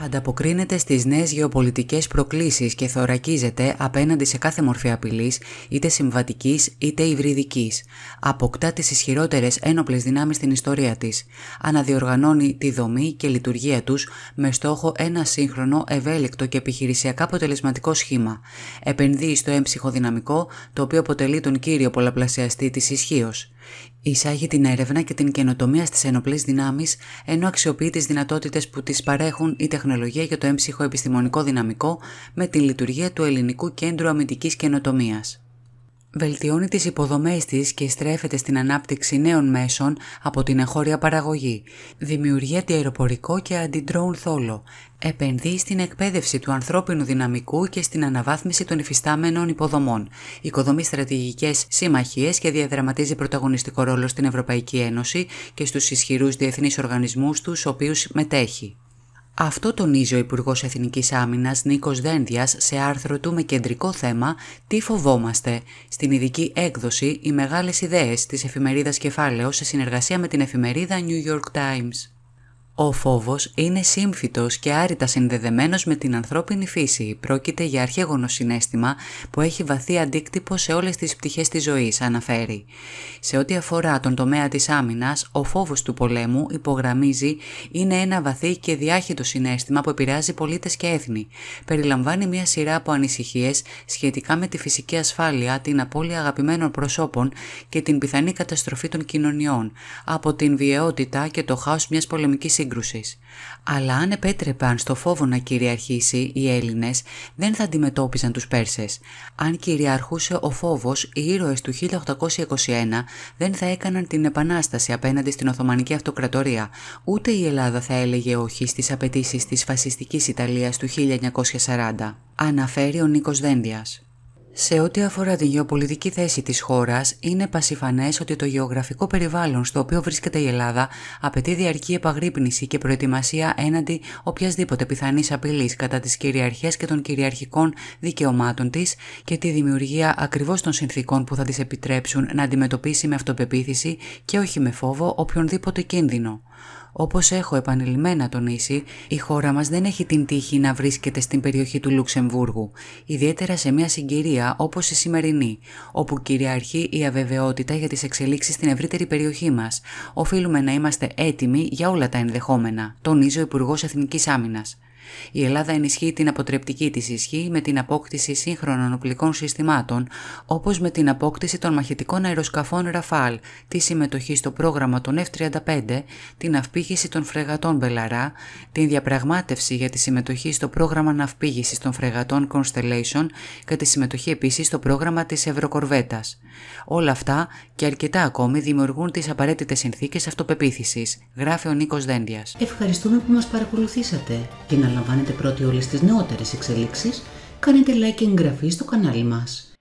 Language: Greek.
ανταποκρίνεται στις νέες γεωπολιτικές προκλήσεις και θωρακίζεται απέναντι σε κάθε μορφή απειλής, είτε συμβατικής είτε υβριδικής. Αποκτά τις ισχυρότερες ένοπλες δυνάμεις στην ιστορία της. Αναδιοργανώνει τη δομή και λειτουργία τους με στόχο ένα σύγχρονο, ευέλικτο και επιχειρησιακά αποτελεσματικό σχήμα. Επενδύει στο έμψυχο δυναμικό, το οποίο αποτελεί τον κύριο πολλαπλασιαστή της ισχύως. Εισάγει την έρευνα και την καινοτομία στις ενοπλές δυνάμεις, ενώ αξιοποιεί τις δυνατότητες που τη παρέχουν η τεχνολογία για το έμψυχο επιστημονικό δυναμικό με τη λειτουργία του Ελληνικού Κέντρου Αμυντικής Καινοτομίας. Βελτιώνει τις υποδομές της και στρέφεται στην ανάπτυξη νέων μέσων από την εγχώρια παραγωγή. Δημιουργεί αντιαεροπορικό και αντιντρόουν θόλο. Επενδύει στην εκπαίδευση του ανθρώπινου δυναμικού και στην αναβάθμιση των υφιστάμενων υποδομών. Οικοδομεί στρατηγικές συμμαχίες και διαδραματίζει πρωταγωνιστικό ρόλο στην Ευρωπαϊκή Ένωση και στους ισχυρούς διεθνείς οργανισμούς τους οποίου μετέχει. Αυτό τονίζει ο Υπουργός Εθνικής Άμυνας Νίκος Δένδιας σε άρθρο του με κεντρικό θέμα Τι φοβόμαστε στην ειδική έκδοση Οι Μεγάλες Ιδέες της εφημερίδας Κεφάλαιο σε συνεργασία με την εφημερίδα New York Times. Ο φόβος είναι σύμφυτος και άρρητα συνδεδεμένος με την ανθρώπινη φύση. Πρόκειται για αρχαίγωνο συνέστημα που έχει βαθύ αντίκτυπο σε όλες τις πτυχές της ζωής, αναφέρει. Σε ό,τι αφορά τον τομέα της άμυνας, ο φόβος του πολέμου υπογραμμίζει είναι ένα βαθύ και διάχυτο συνέστημα που επηρεάζει πολίτες και έθνη. Περιλαμβάνει μια σειρά από ανησυχίες σχετικά με τη φυσική ασφάλεια, την απώλεια αγαπημένων προσώπων και την πιθανή καταστροφή των κοινωνιών, από την βιαιότητα και το χάος μιας πολεμικής αλλά αν επέτρεπαν στο φόβο να κυριαρχήσει, οι Έλληνες δεν θα αντιμετώπιζαν τους Πέρσες. Αν κυριαρχούσε ο φόβος, οι ήρωες του 1821 δεν θα έκαναν την επανάσταση απέναντι στην Οθωμανική Αυτοκρατορία. Ούτε η Ελλάδα θα έλεγε όχι στις απαιτήσεις της φασιστικής Ιταλίας του 1940. Αναφέρει ο Νίκος Δένδιας. Σε ό,τι αφορά τη γεωπολιτική θέση της χώρας, είναι πασιφανές ότι το γεωγραφικό περιβάλλον στο οποίο βρίσκεται η Ελλάδα απαιτεί διαρκή επαγρύπνηση και προετοιμασία έναντι οποιασδήποτε πιθανής απειλής κατά τις κυριαρχίες και των κυριαρχικών δικαιωμάτων της και τη δημιουργία ακριβώς των συνθήκων που θα τη επιτρέψουν να αντιμετωπίσει με αυτοπεποίθηση και όχι με φόβο οποιονδήποτε κίνδυνο. Όπως έχω επανειλημμένα τονίσει, η χώρα μας δεν έχει την τύχη να βρίσκεται στην περιοχή του Λουξεμβούργου, ιδιαίτερα σε μια συγκυρία όπως η σημερινή, όπου κυριαρχεί η αβεβαιότητα για τις εξελίξεις στην ευρύτερη περιοχή μας. Οφείλουμε να είμαστε έτοιμοι για όλα τα ενδεχόμενα, τονίζει ο Υπουργός Εθνικής Άμυνας. Η Ελλάδα ενισχύει την αποτρεπτική της ισχύ με την απόκτηση σύγχρονων οπλικών συστημάτων, όπως με την απόκτηση των μαχητικών αεροσκαφών Ραφάλ, τη συμμετοχή στο πρόγραμμα των F-35, την αυπήγηση των φρεγατών Μπελαρά, την διαπραγμάτευση για τη συμμετοχή στο πρόγραμμα ναυπήγησης των φρεγατών Constellation και τη συμμετοχή επίσης στο πρόγραμμα της Ευρωκορβέτας. Όλα αυτά και αρκετά ακόμη δημιουργούν τις απαραίτητες συνθήκες αυτοπεποίθησης, γράφει ο Νίκος Δέντια. Ευχαριστούμε που μας παρακολουθήσατε και να λαμβάνετε πρώτοι όλες τις νεότερες εξελίξεις, κάνετε like και εγγραφή στο κανάλι μας.